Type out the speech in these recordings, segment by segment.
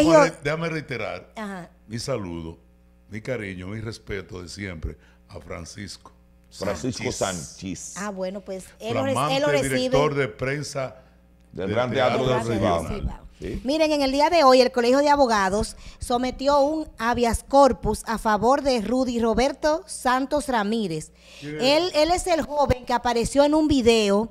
Déjame reiterar mi saludo, mi cariño, mi respeto de siempre a Francisco. Francisco Sánchez. Ah, bueno, pues él, lo recibe. director de prensa del Gran Teatro, Cibao. Miren, en el día de hoy el Colegio de Abogados sometió un habeas corpus a favor de Rudy Roberto Santos Ramírez. Él, él es el joven que apareció en un video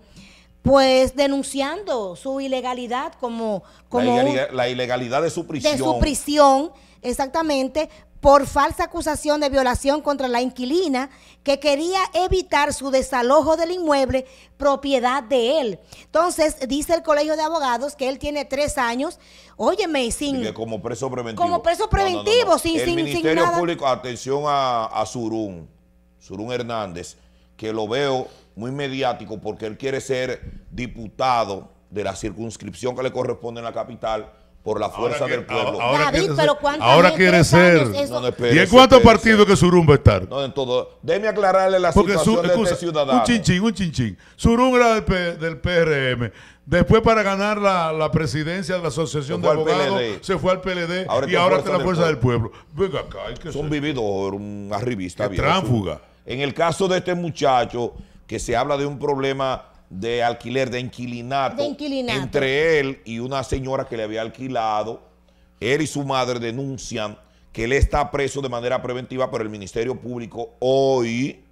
pues denunciando su ilegalidad como... la, ilegalidad, de su prisión. De su prisión, exactamente, por falsa acusación de violación contra la inquilina que quería evitar su desalojo del inmueble propiedad de él. Entonces, dice el Colegio de Abogados que él tiene tres años, óyeme, sin... como preso preventivo. Como preso preventivo, sin, el Ministerio Público, atención a, a Surún, Surún Hernández, que lo veo muy mediático porque él quiere ser diputado de la circunscripción que le corresponde en la capital por la fuerza del pueblo. Ahora, quiere ser, ¿Y en cuántos partidos que Surum va a estar? No, en todo. Déjeme aclararle la situación de este ciudadano. Un chinchín, un chinchín. Surum era del, PRM. Después para ganar la, presidencia de la Asociación de Abogados, se fue al PLD y ahora está la Fuerza del Pueblo. Venga acá, hay que Son vividor, un arribista. Tránfuga. En el caso de este muchacho que se habla de un problema de alquiler, de inquilinato, de inquilinato, entre él y una señora que le había alquilado. Él y su madre denuncian que él está preso de manera preventiva, pero el Ministerio Público hoy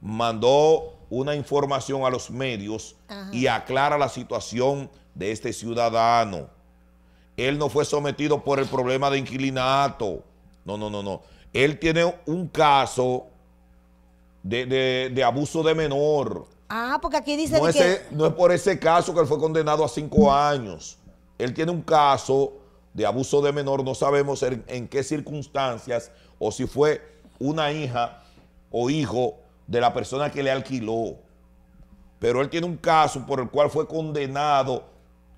mandó una información a los medios y aclara la situación de este ciudadano. Él no fue sometido por el problema de inquilinato. No, no, no, no. Él tiene un caso de, abuso de menor. Ah, porque aquí dice no, que... no es por ese caso que él fue condenado a cinco mm. años. Él tiene un caso de abuso de menor, no sabemos en, qué circunstancias o si fue una hija o hijo de la persona que le alquiló. Pero él tiene un caso por el cual fue condenado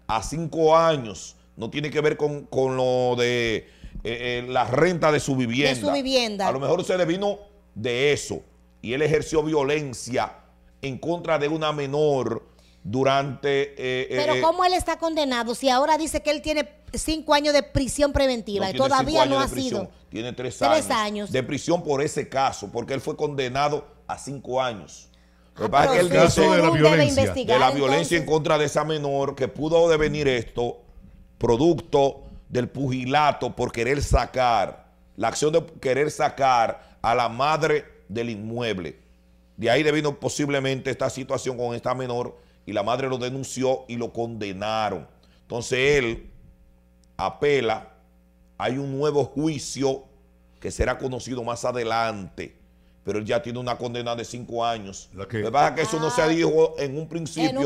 a cinco años. No tiene que ver con, lo de eh, eh, la renta de su vivienda. De su vivienda. A lo mejor se le vino de eso y él ejerció violencia en contra de una menor durante... Eh, eh, pero eh, ¿cómo él está condenado si ahora dice que él tiene cinco años de prisión preventiva y todavía no ha sido? Tiene tres, años, de prisión por ese caso, porque él fue condenado a cinco años. Lo que ah, pasa es de la violencia, de la violencia en contra de esa menor que pudo devenir esto producto del pugilato por querer sacar, la acción de querer sacar a la madre del inmueble. De ahí le vino posiblemente esta situación con esta menor y la madre lo denunció y lo condenaron. Entonces él apela, hay un nuevo juicio que será conocido más adelante, pero él ya tiene una condena de cinco años. Lo que pasa que eso no se ah. dijo en un principio,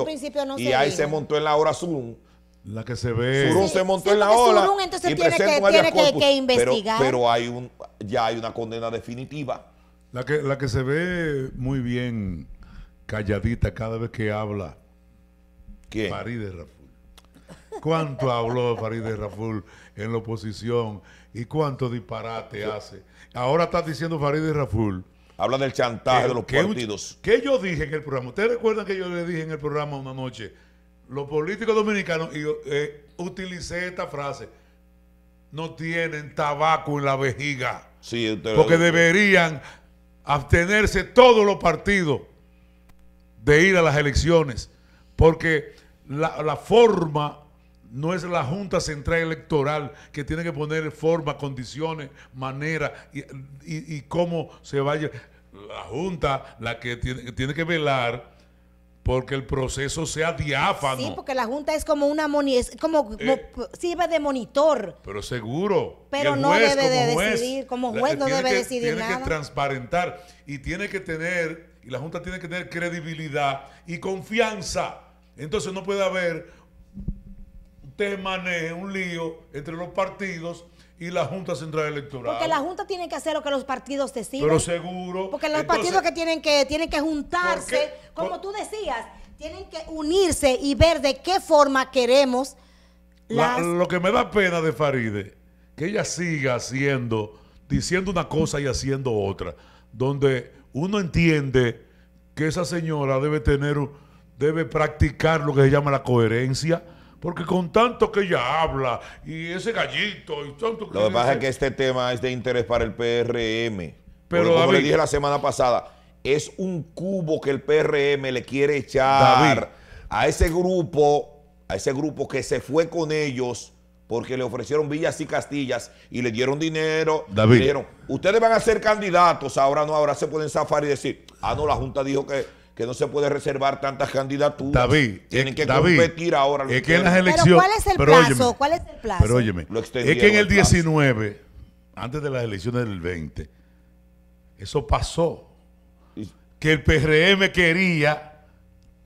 y ahí se montó en la hora Surun, La que se ve. Surun se montó en la ola. entonces tiene, que, investigar. Pero, pero, hay un, ya hay una condena definitiva. La que, se ve muy bien calladita cada vez que habla. ¿Quién? Farideh Raful. ¿Cuánto habló Farideh Raful en la oposición y cuánto disparate hace? Ahora está diciendo Farideh Raful. Habla del chantaje de los que, partidos. ¿Qué yo dije en el programa. Ustedes recuerdan que yo le dije en el programa una noche, los políticos dominicanos, y eh, utilicé esta frase, no tienen tabaco en la vejiga. Sí, porque deberían abstenerse todos los partidos de ir a las elecciones, porque la, forma no es la Junta Central Electoral que tiene que poner forma, condiciones, manera y, cómo se vaya. La Junta, la que tiene, tiene que velar porque el proceso sea diáfano. Sí, porque la Junta es como una como, eh, sirve de monitor. Pero seguro. Pero no debe de decidir, como juez eh, no debe decidir nada. Tiene que transparentar y tiene que tener, y la Junta tiene que tener credibilidad y confianza. Entonces no puede haber un maneje, un lío entre los partidos y la Junta Central Electoral. Porque la Junta tiene que hacer lo que los partidos deciden. Pero seguro. Porque los partidos que tienen que tienen que juntarse, como tú decías, tienen que unirse y ver de qué forma queremos lo que me da pena de Faride, que ella siga haciendo, diciendo una cosa y haciendo otra, donde uno entiende que esa señora debe tener debe practicar lo que se llama la coherencia porque con tanto que ella habla y ese gallito y tanto que... Lo que pasa es que este tema es de interés para el PRM. Pero como le dije la semana pasada, es un cubo que el PRM le quiere echar a ese grupo, a ese grupo que se fue con ellos porque le ofrecieron villas y castillas y le dieron dinero. David. dijeron, ustedes van a ser candidatos, ahora no, ahora se pueden zafar y decir, ah, no, la Junta dijo que que no se puede reservar tantas candidaturas. David, tienen que competir ahora. Pero ¿cuál es el plazo? ¿Cuál es el plazo? Pero óyeme, es que en el 19, antes de las elecciones del 20, eso pasó. Que el PRM quería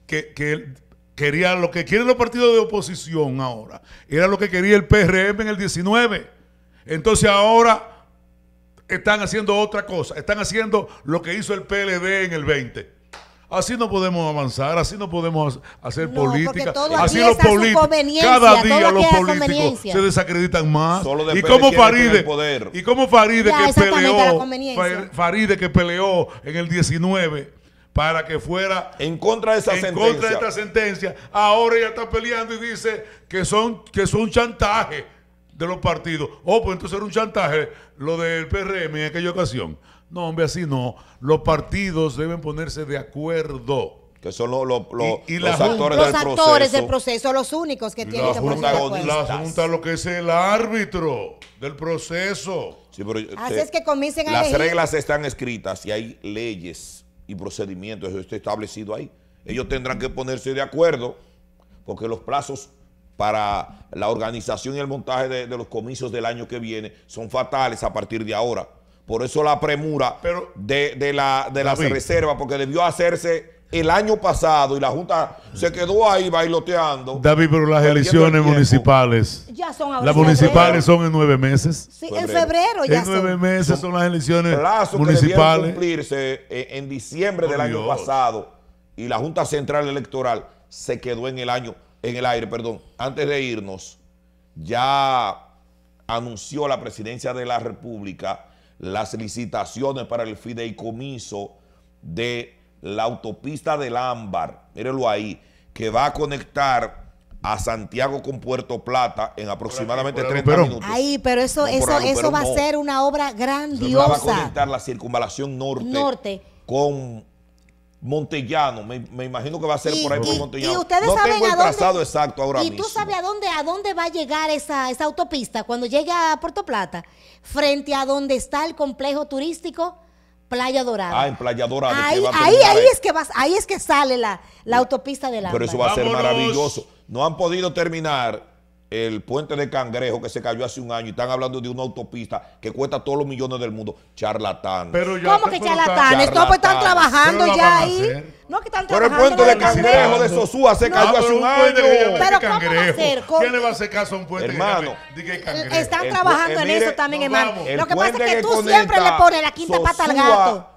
que, quería lo que quieren los partidos de oposición ahora. Era lo que quería el PRM en el 19. Entonces ahora están haciendo otra cosa. Están haciendo lo que hizo el PLD en el 20. Así no podemos avanzar, así no podemos hacer política. Así los políticos, cada día los políticos se desacreditan más. y como Faride, y que peleó, en el 19 para que fuera en contra de esta sentencia, ahora ella está peleando y dice que son que son chantaje de los partidos. Oh, pues entonces era un chantaje lo del PRM en aquella ocasión. No, hombre, así no. Los partidos deben ponerse de acuerdo. Que son los, los, y, y los actores, del, proceso. los únicos que tienen que La Junta lo que es el árbitro del proceso. Eh, así eh, es que comiencen a Las reglas están escritas y hay leyes y procedimientos, eso está establecido ahí. Ellos tendrán que ponerse de acuerdo porque los plazos para la organización y el montaje de, los comicios del año que viene son fatales a partir de ahora. Por eso la premura de, la, de las reservas, porque debió hacerse el año pasado y la Junta se quedó ahí bailoteando. David, pero las elecciones municipales. Ya son Las municipales son en nueve meses. Sí, en febrero ya En nueve meses son las elecciones Plazo municipales. cumplirse eh, en, diciembre del año pasado y la Junta Central Electoral se quedó en el año en el aire, perdón, antes de irnos, ya anunció la presidencia de la República las licitaciones para el fideicomiso de la autopista del Ámbar, mírelo ahí, que va a conectar a Santiago con Puerto Plata en aproximadamente 30 minutos. Ahí, pero eso, eso, va a ser una obra grandiosa. Va a conectar la circunvalación norte, norte. con Montellano, me, imagino que va a ser por ahí por Montellano. Y ustedes no saben tengo el exacto ahora mismo. Y tú sabes a dónde, a dónde va a llegar esa, esa autopista cuando llegue a Puerto Plata, frente a donde está el complejo turístico Playa Dorada. Ah, en Playa Dorada. Ahí, ahí, es que vas, ahí es que sale la, la autopista de la. Pero eso va a ser maravilloso. No han podido terminar el puente de Cangrejo que se cayó hace un año y están hablando de una autopista que cuesta todos los millones del mundo. Charlatán. ¿Cómo que charlatanes? Charlatán. No, pues están trabajando ya ahí. No, que están trabajando. Pero el puente de Cangrejo de Sosúa se cayó hace un, año. Pero ¿cómo ¿Quién le va a hacer caso a un puente hermano, que eh, Cangrejo? Están trabajando en eh, eso también, hermano. Lo que pasa es que tú siempre le pones la quinta pata al gato